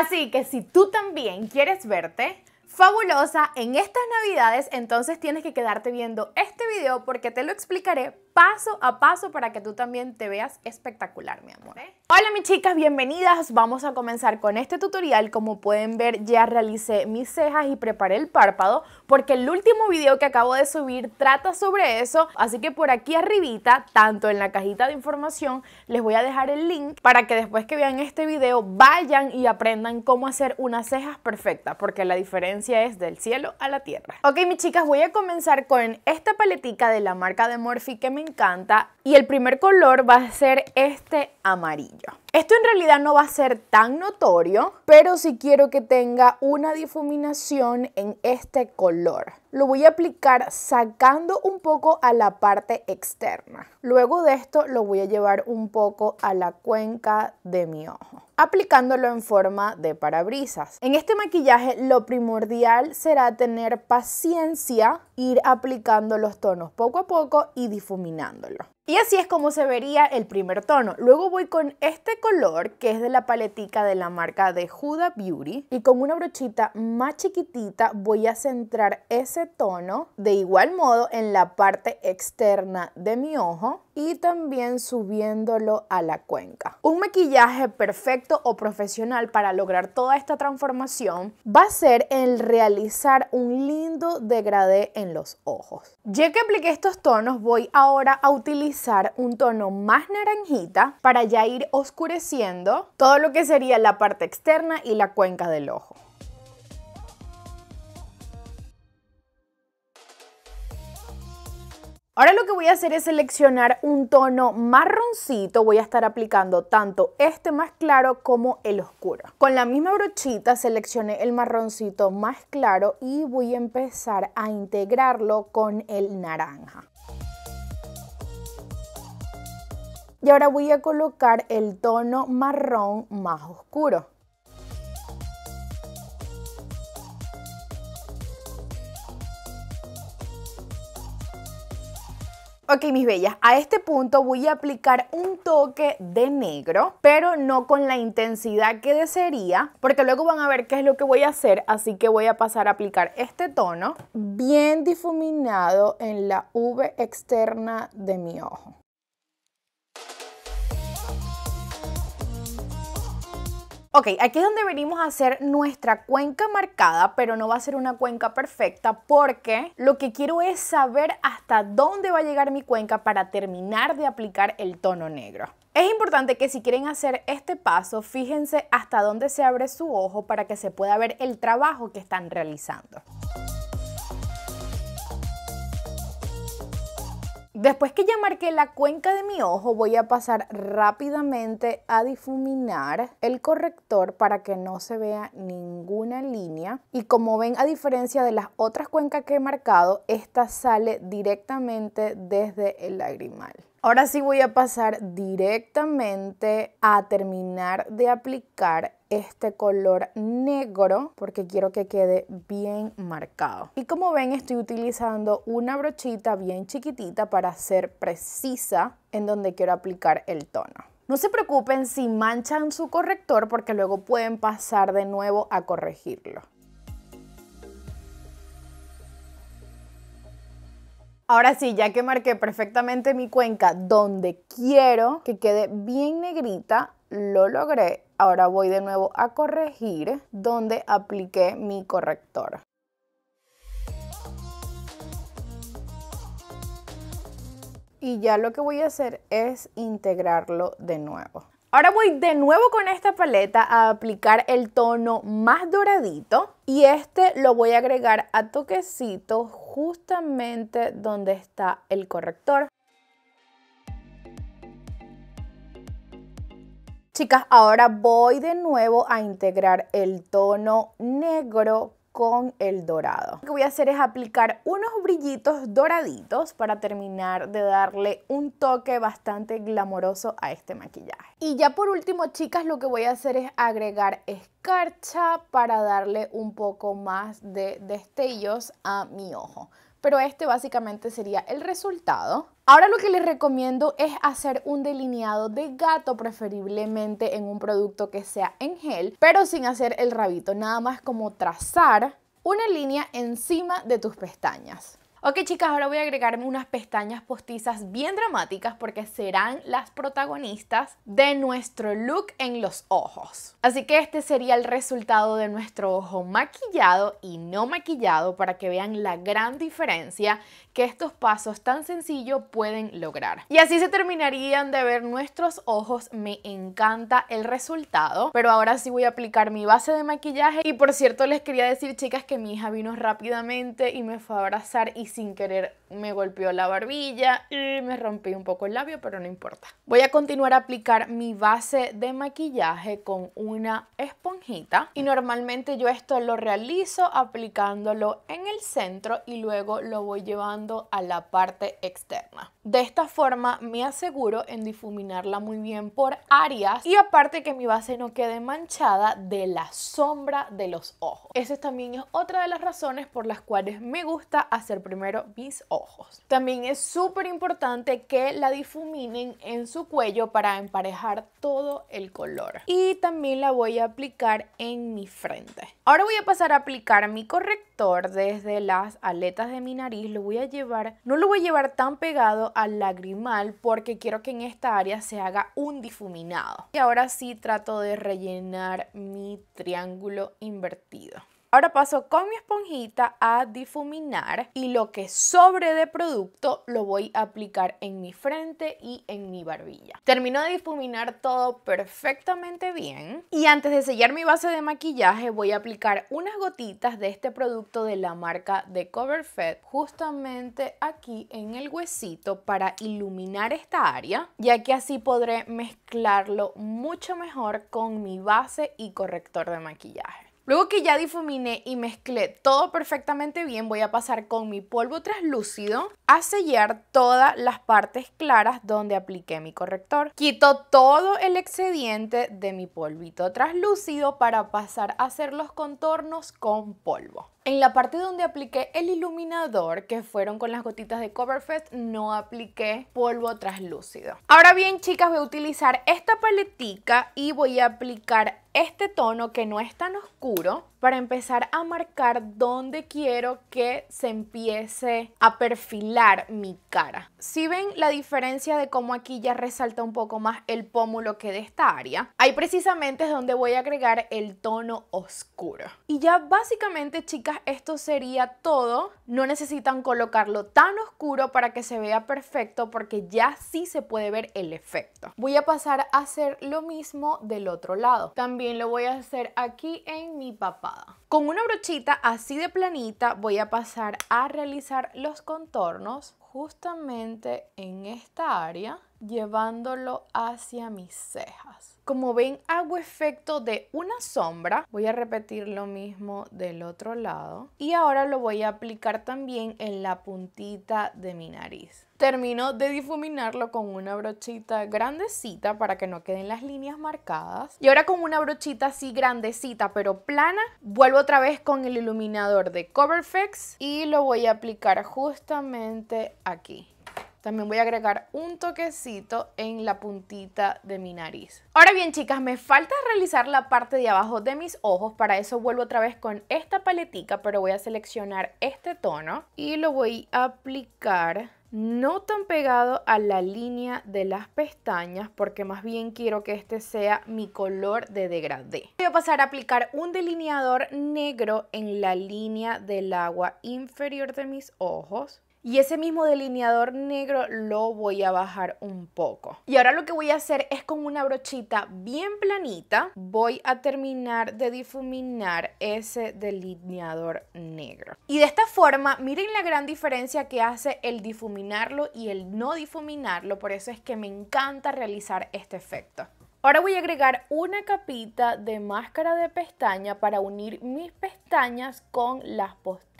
Así que si tú también quieres verte, fabulosa en estas navidades, entonces tienes que quedarte viendo este video porque te lo explicaré paso a paso para que tú también te veas espectacular, mi amor. Hola mis chicas, bienvenidas. Vamos a comenzar con este tutorial. Como pueden ver, ya realicé mis cejas y preparé el párpado porque el último video que acabo de subir trata sobre eso. Así que por aquí arribita, tanto en la cajita de información, les voy a dejar el link para que después que vean este video vayan y aprendan cómo hacer unas cejas perfectas porque la diferencia es del cielo a la tierra. Ok, mis chicas, voy a comenzar con esta paletica de la marca de Morphe que me encanta. Y el primer color va a ser este amarillo. Esto en realidad no va a ser tan notorio, pero sí quiero que tenga una difuminación en este color. Lo voy a aplicar sacando un poco a la parte externa. Luego de esto lo voy a llevar un poco a la cuenca de mi ojo, aplicándolo en forma de parabrisas. En este maquillaje lo primordial será tener paciencia ir aplicando los tonos poco a poco y difuminándolo. Y así es como se vería el primer tono. Luego voy con este color que es de la paletica de la marca de Huda Beauty y con una brochita más chiquitita voy a centrar ese tono de igual modo en la parte externa de mi ojo y también subiéndolo a la cuenca. Un maquillaje perfecto o profesional para lograr toda esta transformación va a ser el realizar un lindo degradé en los ojos. Ya que apliqué estos tonos voy ahora a utilizar un tono más naranjita para ya ir oscureciendo todo lo que sería la parte externa y la cuenca del ojo. Ahora lo que voy a hacer es seleccionar un tono marroncito, voy a estar aplicando tanto este más claro como el oscuro. Con la misma brochita seleccioné el marroncito más claro y voy a empezar a integrarlo con el naranja. Y ahora voy a colocar el tono marrón más oscuro. Ok, mis bellas, a este punto voy a aplicar un toque de negro, pero no con la intensidad que desearía, porque luego van a ver qué es lo que voy a hacer, así que voy a pasar a aplicar este tono bien difuminado en la V externa de mi ojo. Ok, aquí es donde venimos a hacer nuestra cuenca marcada, pero no va a ser una cuenca perfecta porque lo que quiero es saber hasta dónde va a llegar mi cuenca para terminar de aplicar el tono negro. Es importante que si quieren hacer este paso, fíjense hasta dónde se abre su ojo para que se pueda ver el trabajo que están realizando. Después que ya marqué la cuenca de mi ojo, voy a pasar rápidamente a difuminar el corrector para que no se vea ninguna línea. Y como ven, a diferencia de las otras cuencas que he marcado, esta sale directamente desde el lagrimal. Ahora sí voy a pasar directamente a terminar de aplicar este color negro porque quiero que quede bien marcado. Y como ven estoy utilizando una brochita bien chiquitita para ser precisa en donde quiero aplicar el tono. No se preocupen si manchan su corrector porque luego pueden pasar de nuevo a corregirlo. Ahora sí, ya que marqué perfectamente mi cuenca donde quiero que quede bien negrita, lo logré Ahora voy de nuevo a corregir donde apliqué mi corrector. Y ya lo que voy a hacer es integrarlo de nuevo. Ahora voy de nuevo con esta paleta a aplicar el tono más doradito y este lo voy a agregar a toquecito justamente donde está el corrector. Chicas, ahora voy de nuevo a integrar el tono negro con el dorado. Lo que voy a hacer es aplicar unos brillitos doraditos para terminar de darle un toque bastante glamoroso a este maquillaje. Y ya por último, chicas, lo que voy a hacer es agregar para darle un poco más de destellos a mi ojo. Pero este básicamente sería el resultado. Ahora lo que les recomiendo es hacer un delineado de gato preferiblemente en un producto que sea en gel, pero sin hacer el rabito, nada más como trazar una línea encima de tus pestañas. Ok chicas, ahora voy a agregarme unas pestañas postizas bien dramáticas porque serán las protagonistas de nuestro look en los ojos. Así que este sería el resultado de nuestro ojo maquillado y no maquillado para que vean la gran diferencia que estos pasos tan sencillos pueden lograr. Y así se terminarían de ver nuestros ojos. Me encanta el resultado. Pero ahora sí voy a aplicar mi base de maquillaje. Y por cierto, les quería decir, chicas, que mi hija vino rápidamente y me fue a abrazar y sin querer me golpeó la barbilla y me rompí un poco el labio, pero no importa. Voy a continuar a aplicar mi base de maquillaje con una esponjita. Y normalmente yo esto lo realizo aplicándolo en el centro y luego lo voy llevando a la parte externa. De esta forma me aseguro en difuminarla muy bien por áreas y aparte que mi base no quede manchada de la sombra de los ojos. Esa también es otra de las razones por las cuales me gusta hacer primero mis ojos. También es súper importante que la difuminen en su cuello para emparejar todo el color. Y también la voy a aplicar en mi frente. Ahora voy a pasar a aplicar mi corrector desde las aletas de mi nariz, lo voy a llevar, no lo voy a llevar tan pegado al lagrimal porque quiero que en esta área se haga un difuminado. Y ahora sí trato de rellenar mi triángulo invertido. Ahora paso con mi esponjita a difuminar y lo que sobre de producto lo voy a aplicar en mi frente y en mi barbilla. Termino de difuminar todo perfectamente bien y antes de sellar mi base de maquillaje voy a aplicar unas gotitas de este producto de la marca de Fed justamente aquí en el huesito para iluminar esta área ya que así podré mezclarlo mucho mejor con mi base y corrector de maquillaje. Luego que ya difuminé y mezclé todo perfectamente bien, voy a pasar con mi polvo traslúcido a sellar todas las partes claras donde apliqué mi corrector. Quito todo el excediente de mi polvito traslúcido para pasar a hacer los contornos con polvo. En la parte donde apliqué el iluminador, que fueron con las gotitas de Coverfest, no apliqué polvo translúcido. Ahora bien, chicas, voy a utilizar esta paletica y voy a aplicar este tono que no es tan oscuro para empezar a marcar dónde quiero que se empiece a perfilar mi cara. Si ven la diferencia de cómo aquí ya resalta un poco más el pómulo que de esta área, ahí precisamente es donde voy a agregar el tono oscuro. Y ya básicamente, chicas, esto sería todo. No necesitan colocarlo tan oscuro para que se vea perfecto porque ya sí se puede ver el efecto. Voy a pasar a hacer lo mismo del otro lado. También lo voy a hacer aquí en mi papá. Con una brochita así de planita voy a pasar a realizar los contornos justamente en esta área llevándolo hacia mis cejas. Como ven, hago efecto de una sombra. Voy a repetir lo mismo del otro lado. Y ahora lo voy a aplicar también en la puntita de mi nariz. Termino de difuminarlo con una brochita grandecita para que no queden las líneas marcadas. Y ahora con una brochita así grandecita pero plana, vuelvo otra vez con el iluminador de Coverfix y lo voy a aplicar justamente aquí. También voy a agregar un toquecito en la puntita de mi nariz. Ahora bien, chicas, me falta realizar la parte de abajo de mis ojos. Para eso vuelvo otra vez con esta paletica, pero voy a seleccionar este tono y lo voy a aplicar no tan pegado a la línea de las pestañas porque más bien quiero que este sea mi color de degradé. Voy a pasar a aplicar un delineador negro en la línea del agua inferior de mis ojos y ese mismo delineador negro lo voy a bajar un poco. Y ahora lo que voy a hacer es con una brochita bien planita, voy a terminar de difuminar ese delineador negro. Y de esta forma, miren la gran diferencia que hace el difuminarlo y el no difuminarlo, por eso es que me encanta realizar este efecto. Ahora voy a agregar una capita de máscara de pestaña para unir mis pestañas con las posteriores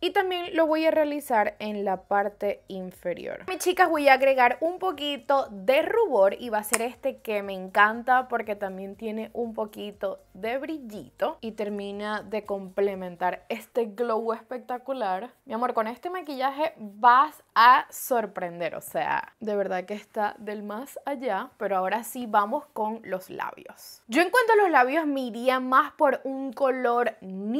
y también lo voy a realizar en la parte inferior. Mis chicas voy a agregar un poquito de rubor y va a ser este que me encanta porque también tiene un poquito de brillito y termina de complementar este glow espectacular. Mi amor, con este maquillaje vas a sorprender, o sea, de verdad que está del más allá, pero ahora sí vamos con los labios. Yo en cuanto a los labios me iría más por un color nude,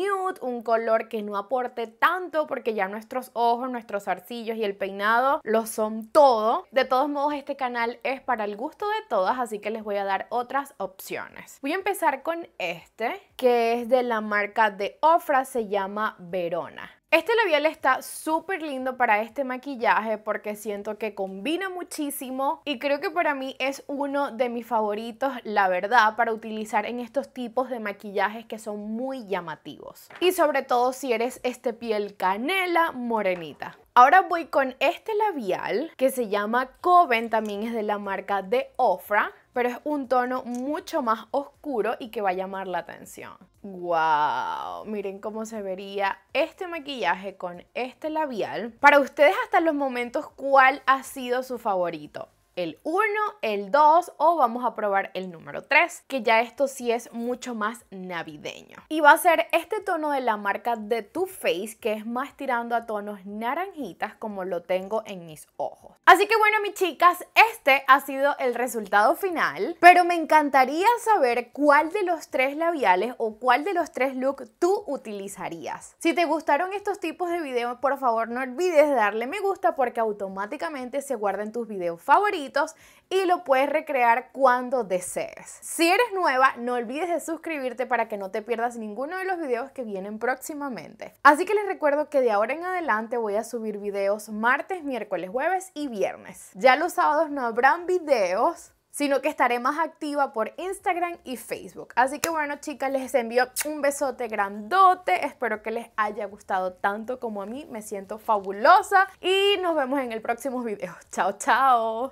un color que no aporte tanto porque ya nuestros ojos, nuestros arcillos y el peinado lo son todo. De todos modos, este canal es para el gusto de todas, así que les voy a dar otras opciones. Voy a empezar con este, que es de la marca de Ofra, se llama Verona. Este labial está súper lindo para este maquillaje porque siento que combina muchísimo y creo que para mí es uno de mis favoritos, la verdad, para utilizar en estos tipos de maquillajes que son muy llamativos. Y sobre todo si eres este piel canela morenita. Ahora voy con este labial que se llama Coven, también es de la marca de Ofra pero es un tono mucho más oscuro y que va a llamar la atención. ¡Wow! Miren cómo se vería este maquillaje con este labial. Para ustedes hasta los momentos, ¿cuál ha sido su favorito? el 1, el 2 o vamos a probar el número 3, que ya esto sí es mucho más navideño. Y va a ser este tono de la marca de Too Faced, que es más tirando a tonos naranjitas como lo tengo en mis ojos. Así que bueno, mis chicas, este ha sido el resultado final, pero me encantaría saber cuál de los tres labiales o cuál de los tres looks tú utilizarías. Si te gustaron estos tipos de videos, por favor no olvides darle me gusta porque automáticamente se guardan tus videos favoritos y lo puedes recrear cuando desees. Si eres nueva, no olvides de suscribirte para que no te pierdas ninguno de los videos que vienen próximamente. Así que les recuerdo que de ahora en adelante voy a subir videos martes, miércoles, jueves y viernes. Ya los sábados no habrán videos sino que estaré más activa por Instagram y Facebook. Así que bueno, chicas, les envío un besote grandote. Espero que les haya gustado tanto como a mí. Me siento fabulosa y nos vemos en el próximo video. Chao, chao.